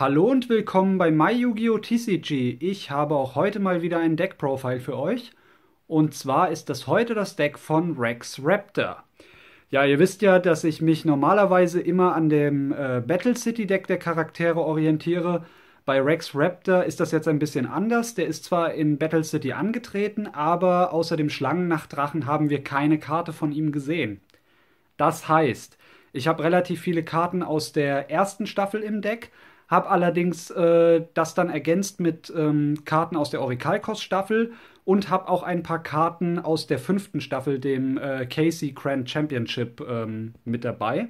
Hallo und willkommen bei MyYugioh TCG. Ich habe auch heute mal wieder ein Deck-Profile für euch. Und zwar ist das heute das Deck von Rex Raptor. Ja, ihr wisst ja, dass ich mich normalerweise immer an dem äh, Battle City Deck der Charaktere orientiere. Bei Rex Raptor ist das jetzt ein bisschen anders. Der ist zwar in Battle City angetreten, aber außer dem Schlangennachtdrachen haben wir keine Karte von ihm gesehen. Das heißt, ich habe relativ viele Karten aus der ersten Staffel im Deck habe allerdings äh, das dann ergänzt mit ähm, Karten aus der Orikalkos-Staffel und habe auch ein paar Karten aus der fünften Staffel, dem äh, Casey Grand Championship, ähm, mit dabei.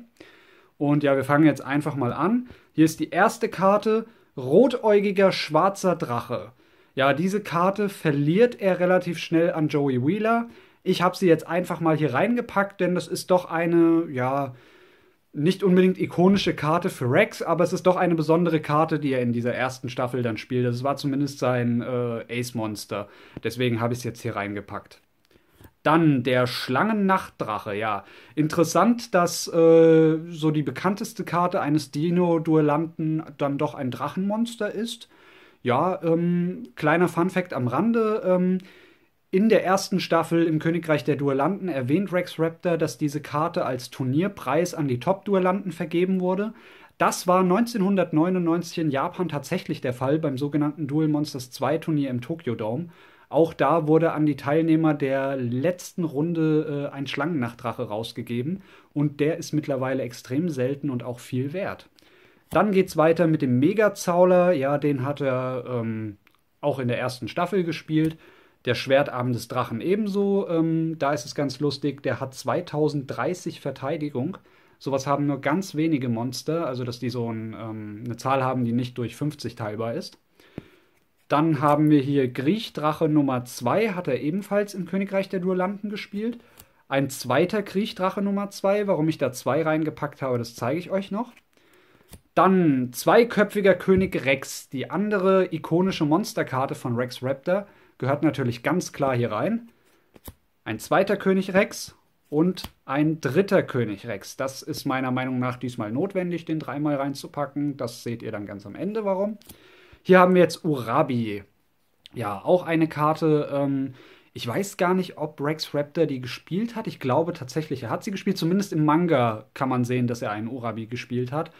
Und ja, wir fangen jetzt einfach mal an. Hier ist die erste Karte: Rotäugiger schwarzer Drache. Ja, diese Karte verliert er relativ schnell an Joey Wheeler. Ich habe sie jetzt einfach mal hier reingepackt, denn das ist doch eine, ja, nicht unbedingt ikonische Karte für Rex, aber es ist doch eine besondere Karte, die er in dieser ersten Staffel dann spielt. Das also war zumindest sein äh, Ace-Monster. Deswegen habe ich es jetzt hier reingepackt. Dann der Schlangennachtdrache, ja. Interessant, dass äh, so die bekannteste Karte eines Dino-Duellanten dann doch ein Drachenmonster ist. Ja, ähm, kleiner Fun-Fact am Rande. Ähm, in der ersten Staffel im Königreich der Duellanten erwähnt Rex Raptor, dass diese Karte als Turnierpreis an die Top-Duellanten vergeben wurde. Das war 1999 in Japan tatsächlich der Fall beim sogenannten Duel Monsters 2 Turnier im Tokyo Dome. Auch da wurde an die Teilnehmer der letzten Runde äh, ein Schlangennachtdrache rausgegeben und der ist mittlerweile extrem selten und auch viel wert. Dann geht's weiter mit dem Mega-Zauler. Ja, den hat er ähm, auch in der ersten Staffel gespielt. Der Schwertarm des Drachen ebenso. Ähm, da ist es ganz lustig. Der hat 2030 Verteidigung. Sowas haben nur ganz wenige Monster, also dass die so ein, ähm, eine Zahl haben, die nicht durch 50 teilbar ist. Dann haben wir hier Griechdrache Nummer 2, hat er ebenfalls im Königreich der Duellanten gespielt. Ein zweiter Griechdrache Nummer 2, warum ich da 2 reingepackt habe, das zeige ich euch noch. Dann zweiköpfiger König Rex, die andere ikonische Monsterkarte von Rex Raptor gehört natürlich ganz klar hier rein. Ein zweiter König Rex und ein dritter König Rex. Das ist meiner Meinung nach diesmal notwendig, den dreimal reinzupacken. Das seht ihr dann ganz am Ende, warum. Hier haben wir jetzt Urabi. Ja, auch eine Karte. Ähm, ich weiß gar nicht, ob Rex Raptor die gespielt hat. Ich glaube tatsächlich, er hat sie gespielt. Zumindest im Manga kann man sehen, dass er einen Urabi gespielt hat.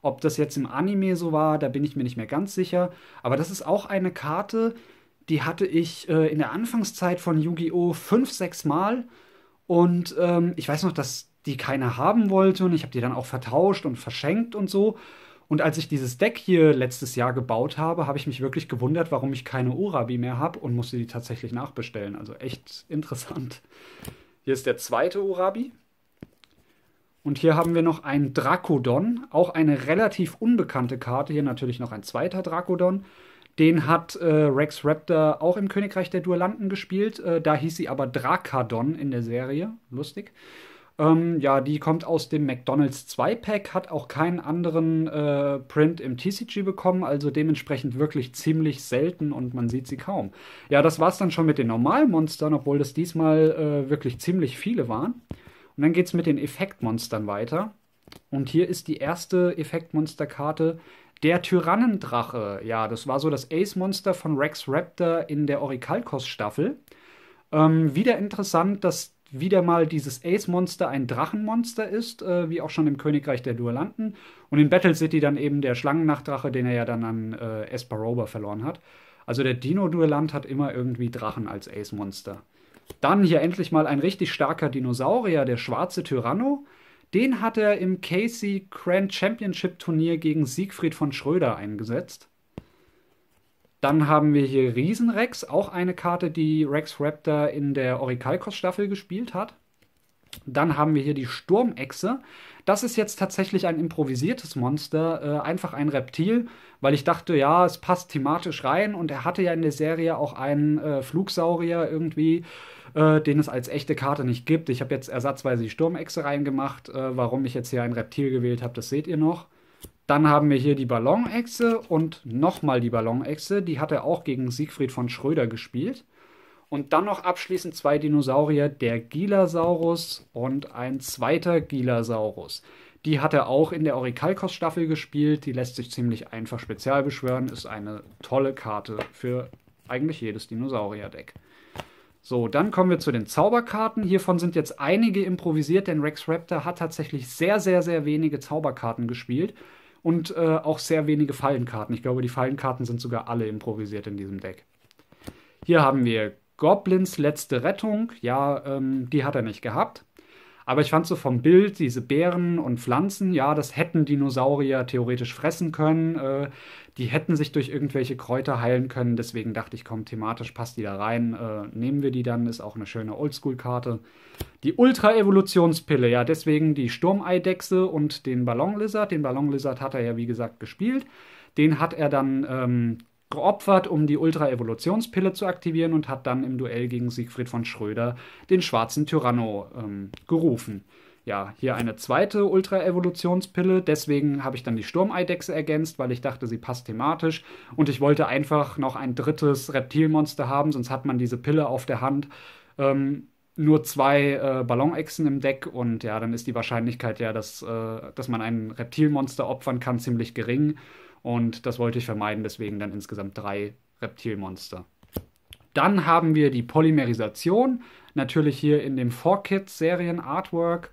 Ob das jetzt im Anime so war, da bin ich mir nicht mehr ganz sicher. Aber das ist auch eine Karte, die hatte ich äh, in der Anfangszeit von Yu-Gi-Oh! fünf, sechs Mal. Und ähm, ich weiß noch, dass die keiner haben wollte und ich habe die dann auch vertauscht und verschenkt und so. Und als ich dieses Deck hier letztes Jahr gebaut habe, habe ich mich wirklich gewundert, warum ich keine Urabi mehr habe und musste die tatsächlich nachbestellen. Also echt interessant. Hier ist der zweite Urabi. Und hier haben wir noch einen Drakodon, auch eine relativ unbekannte Karte. Hier natürlich noch ein zweiter Drakodon. Den hat äh, Rex Raptor auch im Königreich der Duellanten gespielt. Äh, da hieß sie aber Drakadon in der Serie. Lustig. Ähm, ja, die kommt aus dem McDonalds 2-Pack, hat auch keinen anderen äh, Print im TCG bekommen, also dementsprechend wirklich ziemlich selten und man sieht sie kaum. Ja, das war's dann schon mit den normalen Monstern, obwohl das diesmal äh, wirklich ziemlich viele waren. Und dann geht's mit den Effektmonstern weiter. Und hier ist die erste Effektmonsterkarte der Tyrannendrache, ja, das war so das Ace-Monster von Rex Raptor in der Orikalkos-Staffel. Ähm, wieder interessant, dass wieder mal dieses Ace-Monster ein Drachenmonster ist, äh, wie auch schon im Königreich der Duellanten. Und in Battle City dann eben der Schlangennachtdrache, den er ja dann an äh, Esparoba verloren hat. Also der Dino-Duellant hat immer irgendwie Drachen als Ace-Monster. Dann hier endlich mal ein richtig starker Dinosaurier, der schwarze Tyranno. Den hat er im Casey Grand Championship Turnier gegen Siegfried von Schröder eingesetzt. Dann haben wir hier Riesenrex, auch eine Karte, die Rex Raptor in der Orikalkos Staffel gespielt hat. Dann haben wir hier die Sturmechse. Das ist jetzt tatsächlich ein improvisiertes Monster, äh, einfach ein Reptil, weil ich dachte, ja, es passt thematisch rein und er hatte ja in der Serie auch einen äh, Flugsaurier irgendwie, äh, den es als echte Karte nicht gibt. Ich habe jetzt ersatzweise die Sturmechse reingemacht. Äh, warum ich jetzt hier ein Reptil gewählt habe, das seht ihr noch. Dann haben wir hier die Ballonechse und nochmal die Ballonechse. Die hat er auch gegen Siegfried von Schröder gespielt. Und dann noch abschließend zwei Dinosaurier, der Gilasaurus und ein zweiter Gilasaurus. Die hat er auch in der Orikalkos-Staffel gespielt. Die lässt sich ziemlich einfach spezial beschwören. Ist eine tolle Karte für eigentlich jedes Dinosaurier-Deck. So, dann kommen wir zu den Zauberkarten. Hiervon sind jetzt einige improvisiert, denn Rex Raptor hat tatsächlich sehr, sehr, sehr wenige Zauberkarten gespielt und äh, auch sehr wenige Fallenkarten. Ich glaube, die Fallenkarten sind sogar alle improvisiert in diesem Deck. Hier haben wir Goblins letzte Rettung, ja, ähm, die hat er nicht gehabt. Aber ich fand so vom Bild, diese Beeren und Pflanzen, ja, das hätten Dinosaurier theoretisch fressen können. Äh, die hätten sich durch irgendwelche Kräuter heilen können. Deswegen dachte ich, komm, thematisch passt die da rein. Äh, nehmen wir die dann, ist auch eine schöne Oldschool-Karte. Die Ultra-Evolutionspille, ja, deswegen die Sturmeidechse und den Ballon-Lizard. Den Ballon-Lizard hat er ja, wie gesagt, gespielt. Den hat er dann ähm, geopfert, um die Ultra-Evolutionspille zu aktivieren und hat dann im Duell gegen Siegfried von Schröder den schwarzen Tyranno ähm, gerufen. Ja, hier eine zweite Ultra-Evolutionspille. Deswegen habe ich dann die Sturmeidechse ergänzt, weil ich dachte, sie passt thematisch. Und ich wollte einfach noch ein drittes Reptilmonster haben, sonst hat man diese Pille auf der Hand. Ähm, nur zwei äh, Ballonechsen im Deck und ja, dann ist die Wahrscheinlichkeit ja, dass, äh, dass man ein Reptilmonster opfern kann, ziemlich gering. Und das wollte ich vermeiden, deswegen dann insgesamt drei Reptilmonster. Dann haben wir die Polymerisation, natürlich hier in dem 4-Kids-Serien-Artwork.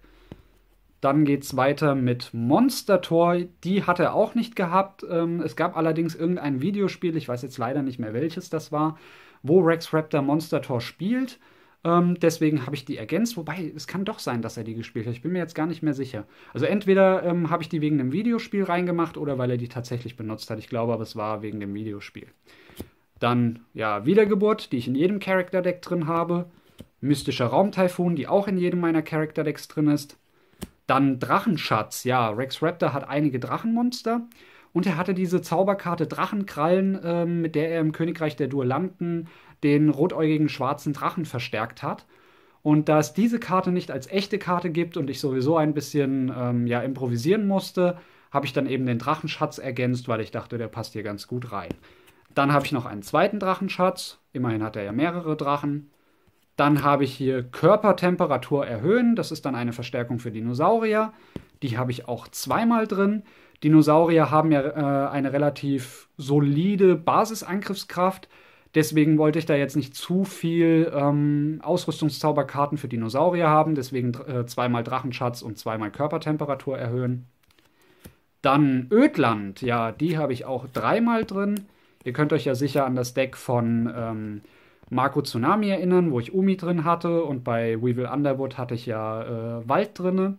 Dann geht es weiter mit Monster Tor. Die hat er auch nicht gehabt. Ähm, es gab allerdings irgendein Videospiel, ich weiß jetzt leider nicht mehr welches das war, wo Rex Raptor Monster Tor spielt. Ähm, deswegen habe ich die ergänzt, wobei es kann doch sein, dass er die gespielt hat. Ich bin mir jetzt gar nicht mehr sicher. Also entweder ähm, habe ich die wegen einem Videospiel reingemacht oder weil er die tatsächlich benutzt hat. Ich glaube aber, es war wegen dem Videospiel. Dann, ja, Wiedergeburt, die ich in jedem Character Deck drin habe. Mystischer Raumtaifun, die auch in jedem meiner Character Decks drin ist. Dann Drachenschatz, ja, Rex Raptor hat einige Drachenmonster. Und er hatte diese Zauberkarte Drachenkrallen, ähm, mit der er im Königreich der Duellanten den rotäugigen schwarzen Drachen verstärkt hat. Und da es diese Karte nicht als echte Karte gibt und ich sowieso ein bisschen ähm, ja, improvisieren musste, habe ich dann eben den Drachenschatz ergänzt, weil ich dachte, der passt hier ganz gut rein. Dann habe ich noch einen zweiten Drachenschatz. Immerhin hat er ja mehrere Drachen. Dann habe ich hier Körpertemperatur erhöhen. Das ist dann eine Verstärkung für Dinosaurier. Die habe ich auch zweimal drin. Dinosaurier haben ja äh, eine relativ solide Basisangriffskraft. Deswegen wollte ich da jetzt nicht zu viel ähm, Ausrüstungszauberkarten für Dinosaurier haben. Deswegen äh, zweimal Drachenschatz und zweimal Körpertemperatur erhöhen. Dann Ödland, ja, die habe ich auch dreimal drin. Ihr könnt euch ja sicher an das Deck von ähm, Marco Tsunami erinnern, wo ich Umi drin hatte. Und bei Weevil Underwood hatte ich ja äh, Wald drinne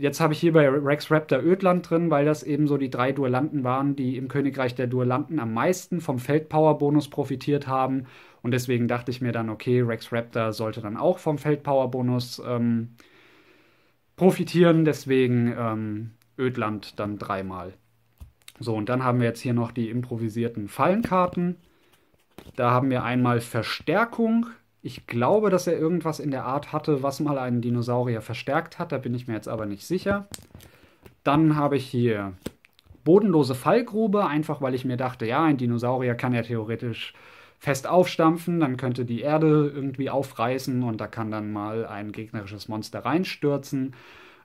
jetzt habe ich hier bei Rex Raptor Ödland drin, weil das eben so die drei Duellanten waren, die im Königreich der Duellanten am meisten vom Feldpower-Bonus profitiert haben. Und deswegen dachte ich mir dann, okay, Rex Raptor sollte dann auch vom Feldpower-Bonus ähm, profitieren. Deswegen ähm, Ödland dann dreimal. So, und dann haben wir jetzt hier noch die improvisierten Fallenkarten. Da haben wir einmal Verstärkung, ich glaube, dass er irgendwas in der Art hatte, was mal einen Dinosaurier verstärkt hat. Da bin ich mir jetzt aber nicht sicher. Dann habe ich hier bodenlose Fallgrube, einfach weil ich mir dachte, ja, ein Dinosaurier kann ja theoretisch fest aufstampfen, dann könnte die Erde irgendwie aufreißen und da kann dann mal ein gegnerisches Monster reinstürzen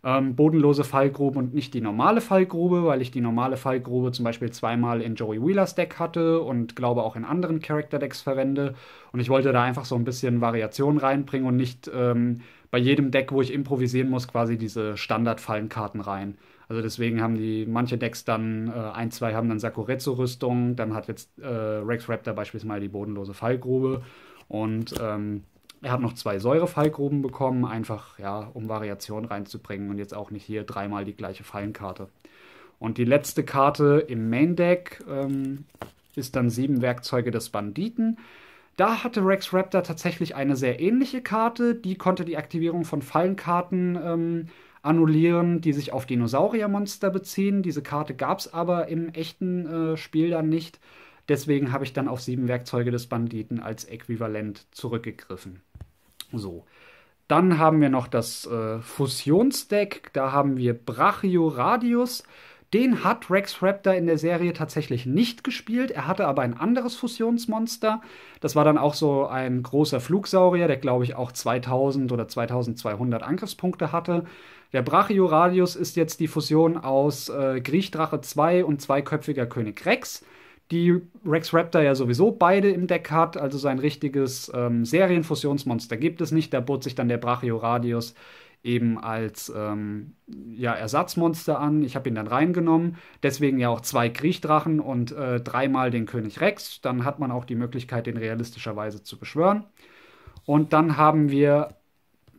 ähm, bodenlose Fallgrube und nicht die normale Fallgrube, weil ich die normale Fallgrube zum Beispiel zweimal in Joey Wheelers Deck hatte und glaube auch in anderen Character Decks verwende. Und ich wollte da einfach so ein bisschen Variation reinbringen und nicht ähm, bei jedem Deck, wo ich improvisieren muss, quasi diese Standard-Fallenkarten rein. Also deswegen haben die manche Decks dann, äh, ein, zwei haben dann Sakuretsu-Rüstung, dann hat jetzt äh, Rex Raptor beispielsweise mal die bodenlose Fallgrube. Und ähm, er hat noch zwei Säurefallgruben bekommen, einfach ja, um Variation reinzubringen und jetzt auch nicht hier dreimal die gleiche Fallenkarte. Und die letzte Karte im Main Deck ähm, ist dann sieben Werkzeuge des Banditen. Da hatte Rex Raptor tatsächlich eine sehr ähnliche Karte. Die konnte die Aktivierung von Fallenkarten ähm, annullieren, die sich auf Dinosauriermonster beziehen. Diese Karte gab es aber im echten äh, Spiel dann nicht. Deswegen habe ich dann auf sieben Werkzeuge des Banditen als Äquivalent zurückgegriffen. So. Dann haben wir noch das äh, Fusionsdeck. Da haben wir Brachioradius. Den hat Rex Raptor in der Serie tatsächlich nicht gespielt. Er hatte aber ein anderes Fusionsmonster. Das war dann auch so ein großer Flugsaurier, der glaube ich auch 2000 oder 2200 Angriffspunkte hatte. Der Brachioradius ist jetzt die Fusion aus äh, Griechdrache 2 und zweiköpfiger König Rex die Rex Raptor ja sowieso beide im Deck hat. Also sein richtiges ähm, Serienfusionsmonster gibt es nicht. Da bot sich dann der Brachioradius eben als ähm, ja, Ersatzmonster an. Ich habe ihn dann reingenommen. Deswegen ja auch zwei Kriechdrachen und äh, dreimal den König Rex. Dann hat man auch die Möglichkeit, den realistischerweise zu beschwören. Und dann haben wir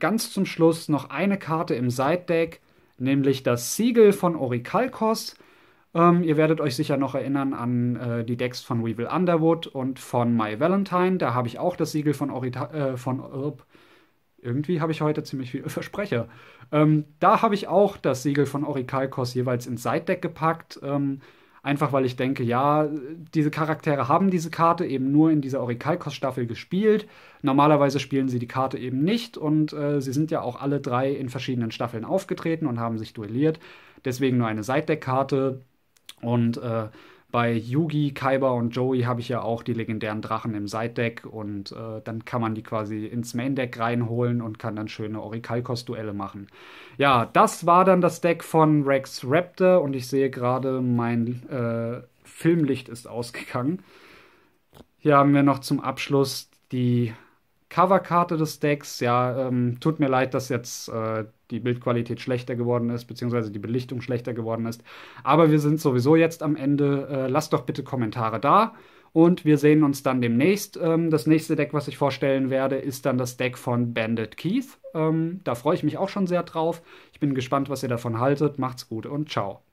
ganz zum Schluss noch eine Karte im Side-Deck, nämlich das Siegel von Orikalkos. Ähm, ihr werdet euch sicher noch erinnern an äh, die Decks von Weevil Underwood und von My Valentine. Da habe ich auch das Siegel von, Orita äh, von Irb. Irgendwie habe ich heute ziemlich viele Versprecher. Ähm, da habe ich auch das Siegel von Orikalkos jeweils ins Side-Deck gepackt. Ähm, einfach weil ich denke, ja, diese Charaktere haben diese Karte eben nur in dieser Orikalkos-Staffel gespielt. Normalerweise spielen sie die Karte eben nicht und äh, sie sind ja auch alle drei in verschiedenen Staffeln aufgetreten und haben sich duelliert. Deswegen nur eine Side-Deck-Karte und äh, bei Yugi, Kaiba und Joey habe ich ja auch die legendären Drachen im Side-Deck und äh, dann kann man die quasi ins Main-Deck reinholen und kann dann schöne Orikalkos-Duelle machen. Ja, das war dann das Deck von Rex Raptor und ich sehe gerade, mein äh, Filmlicht ist ausgegangen. Hier haben wir noch zum Abschluss die Coverkarte des Decks. Ja, ähm, tut mir leid, dass jetzt äh, die Bildqualität schlechter geworden ist, beziehungsweise die Belichtung schlechter geworden ist. Aber wir sind sowieso jetzt am Ende. Äh, lasst doch bitte Kommentare da. Und wir sehen uns dann demnächst. Ähm, das nächste Deck, was ich vorstellen werde, ist dann das Deck von Bandit Keith. Ähm, da freue ich mich auch schon sehr drauf. Ich bin gespannt, was ihr davon haltet. Macht's gut und ciao.